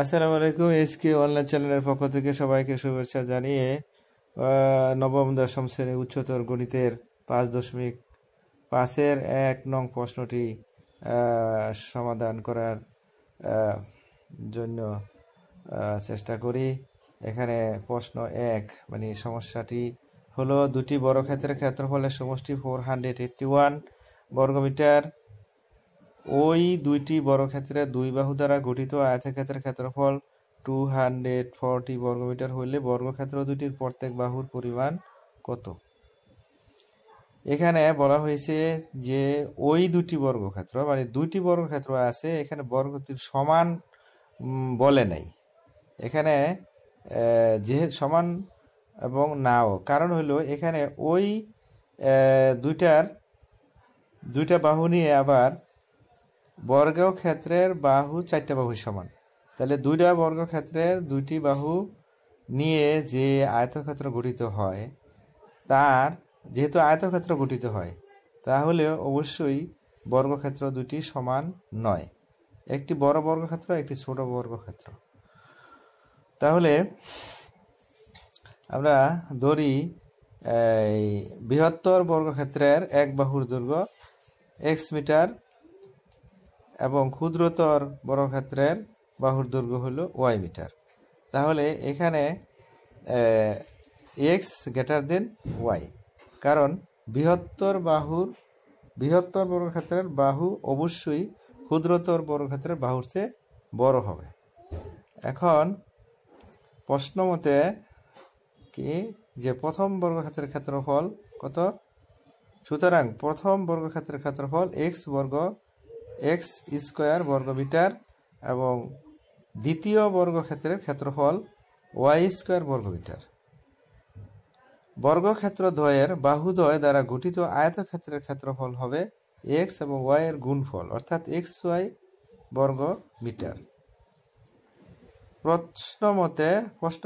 আসসালামু আলাইকুম S K online চ্যানেলের পক্ষ থেকে সবাইকে শুভেচ্ছা জানিয়ে নবম দশম শ্রেণী উচ্চতর গণিতের পাঁচ দশমিক পাঁচের এক নং প্রশ্নটি সমাধান করার জন্য চেষ্টা করি এখানে প্রশ্ন এক মানে সমস্যাটি হলো দুটি বড় ক্ষেত্রের ক্ষেত্রফলের সমষ্টি ফোর হান্ড্রেড এইট্টি ওয়ান বর্গমিটার ওই দুইটি বর্গক্ষেত্রের দুই বাহু দ্বারা গঠিত আয়তক্ষেত্রের ক্ষেত্রফল টু হান্ড্রেড ফর্টি বর্গমিটার হইলে বর্গক্ষেত্র দুটির প্রত্যেক বাহুর পরিমাণ কত এখানে বলা হয়েছে যে ওই দুটি বর্গক্ষেত্র মানে দুইটি বর্গক্ষেত্র আছে এখানে বর্গটির সমান বলে নাই এখানে যেহেতু সমান এবং নাও কারণ হলো এখানে ওই দুইটার দুইটা বাহু নিয়ে আবার বর্গক্ষেত্রের বাহু চারটা বাহু সমান তাহলে দুইটা বর্গক্ষেত্রের দুইটি বাহু নিয়ে যে আয়তক্ষেত্র গঠিত হয় তার যেহেতু আয়তক্ষেত্র গঠিত হয় তাহলে অবশ্যই বর্গক্ষেত্র দুটি সমান নয় একটি বড় বর্গক্ষেত্র একটি ছোট বর্গক্ষেত্র তাহলে আমরা ধরি বৃহত্তর বর্গক্ষেত্রের এক বাহুর দুর্গ এক্স মিটার এবং ক্ষুদ্রতর বর্গক্ষেত্রের বাহুর দৈর্ঘ্য হল ওয়াই মিটার তাহলে এখানে এক্স গ্রেটার দেন ওয়াই কারণ বৃহত্তর বাহুর বৃহত্তর বর্গক্ষেত্রের বাহু অবশ্যই ক্ষুদ্রতর বর্গক্ষেত্রের বাহুর চেয়ে বড় হবে এখন প্রশ্ন মতে কি যে প্রথম বর্গক্ষেত্রের ক্ষেত্রফল কত সুতরাং প্রথম বর্গক্ষেত্রের ক্ষেত্রফল এক্স বর্গ এক্স স্কোয়ার বর্গমিটার এবং দ্বিতীয় বর্গক্ষেত্রের ক্ষেত্রফল ওয়াই স্কোয়ার বর্গমিটার বর্গক্ষেত্র দ্বয়ের বাহুদ্বয় দ্বারা গঠিত আয়তক্ষেত্রের ক্ষেত্রফল হবে এক্স এবং ওয়াই এর গুণফল অর্থাৎ এক্স ওয়াই বর্গ মিটার প্রশ্ন মতে প্রশ্ন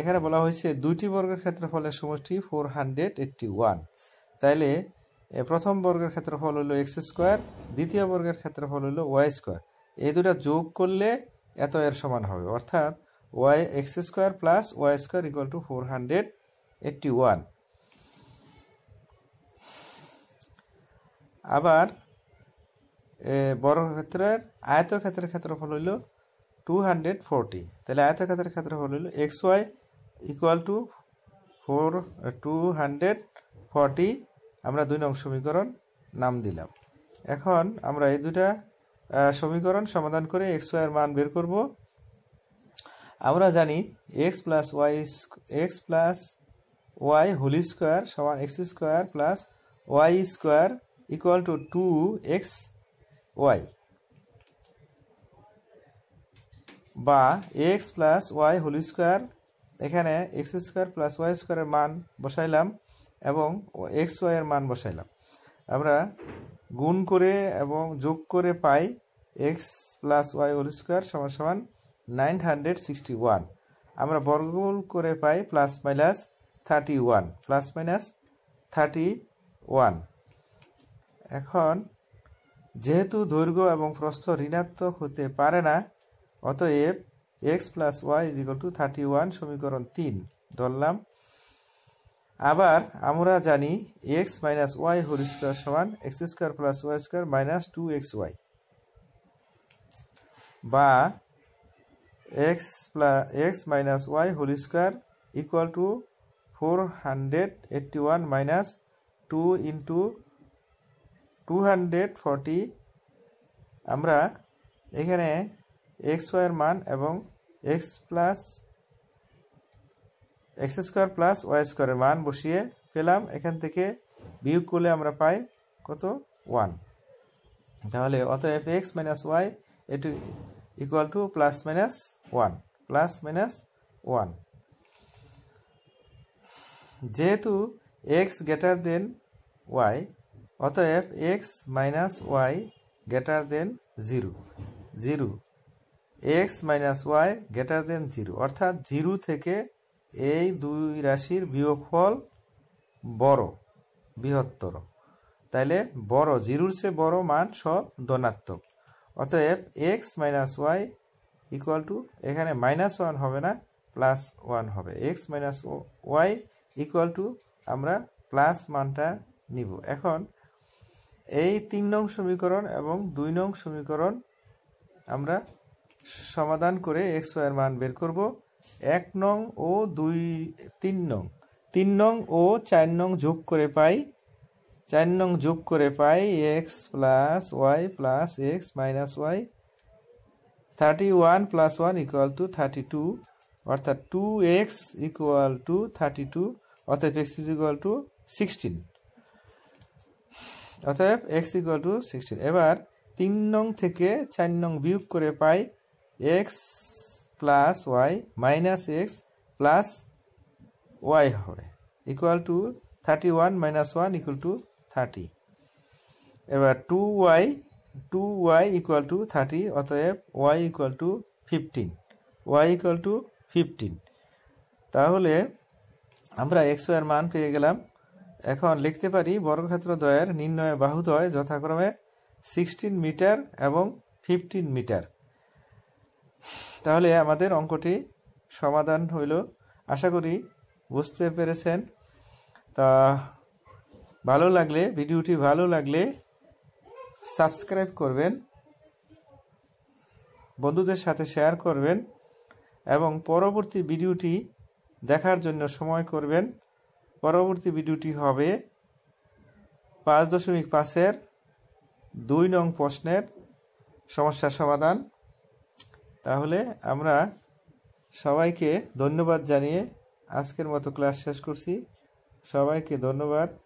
এখানে বলা হয়েছে দুইটি বর্গের ক্ষেত্রফলের সমষ্টি ফোর হান্ড্রেড এইট্টি ওয়ান তাইলে প্রথম বর্গের ক্ষেত্রফল হলো এক্স স্কোয়ার দ্বিতীয় বর্গের ক্ষেত্রফল হলো ওয়াই স্কোয়ার এই দুটা যোগ করলে এত এর সমান হবে অর্থাৎ Y X square plus Y square equal to four hundred eighty one আবার বর্গক্ষেত্রের আয়তক্ষেত্রের ক্ষেত্রফল হইল টু হান্ড্রেড ফোরটি তাহলে আয়তক্ষেত্রের ক্ষেত্রফল হইল x y equal to four two hundred forty আমরা দুই নং সমীকরণ নাম দিলাম এখন আমরা এই দুটা সমীকরণ সমাধান করে এক্স ওয়াইয়ের মান বের করব আমরা জানি x plus y x plus y whole square সমান x square plus Y square equal to two x y বা x plus y whole square এখানে এক্স স্কোয়ার প্লাস ওয়াই স্কোয়ারের মান বসাইলাম এবং এক্স ওয়াই এর মান বসাইলাম আমরা গুণ করে এবং যোগ করে পাই x plus y whole square সমান সমান নাইন হান্ড্রেড সিক্সটি ওয়ান আমরা বর্গমূল করে পাই plus minus thirty one plus minus thirty one এখন যেহেতু দৈর্ঘ্য এবং প্রস্থ ঋণাত্মক হতে পারে না অতএব x plus y equal to thirty one সমীকরণ তিন ধরলাম আবার আমরা জানি x minus y whole square সমান x square plus Y square minus two x y বা x plus x minus y whole square equal to four hundred eighty one minus two into two hundred forty আমরা এখানে x ওয়াইয়ের মান এবং x plus x square plus y স্কোয়ারের মান বসিয়ে পেলাম এখান থেকে বিয়োগ করলে আমরা পাই কত ওয়ান তাহলে অত এফ এক্স মাইনাস ওয়াই এটু equal to plus minus one plus minus one যেহেতু x greater than y if x minus y greater than zero zero x minus y greater than zero অর্থাৎ zero থেকে এই দুই রাশির বিয়োগফল বড় বৃহত্তর তাইলে বড় জিরুর চেয়ে বড় মান সব ধনাত্মক অতএব x minus y equal to এখানে মাইনাস ওয়ান হবে না প্লাস ওয়ান হবে x minus y equal to আমরা প্লাস মানটা নিব এখন এই তিন নং সমীকরণ এবং দুই নং সমীকরণ আমরা সমাধান করে এক্স ওয়াইয়ের মান বের করবো এক নং ও দুই তিন নং তিন নং ও চার নং যোগ করে পাই চার নং যোগ করে পাই x plus y plus x minus y thirty one plus one equal to thirty two অর্থাৎ two x equal to thirty two অতএব x is equal to sixteen অতএব এক্স ইকুয়াল টু সিক্সটিন এবার তিন নং থেকে চার নং বিয়োগ করে পাই x plus y minus x plus y হবে equal to thirty one minus one equal to thirty এবার two y two y equal to thirty অতএব y equal to fifteen y equal to fifteen তাহলে আমরা x এর মান পেয়ে গেলাম এখন লিখতে পারি বর্গক্ষেত্র দ্বয়ের নির্ণয় বাহুদ্বয় যথাক্রমে সিক্সটিন মিটার এবং ফিফটিন মিটার তাহলে আমাদের অঙ্কটি সমাধান হইল আশা করি বুঝতে পেরেছেন তা ভালো লাগলে ভিডিওটি ভালো লাগলে সাবস্ক্রাইব করবেন বন্ধুদের সাথে শেয়ার করবেন এবং পরবর্তী ভিডিওটি দেখার জন্য সময় করবেন পরবর্তী ভিডিওটি হবে পাঁচ দশমিক পাঁচের দুই নং প্রশ্নের সমস্যার সমাধান তাহলে আমরা সবাইকে ধন্যবাদ জানিয়ে আজকের মতো ক্লাস শেষ করছি সবাইকে ধন্যবাদ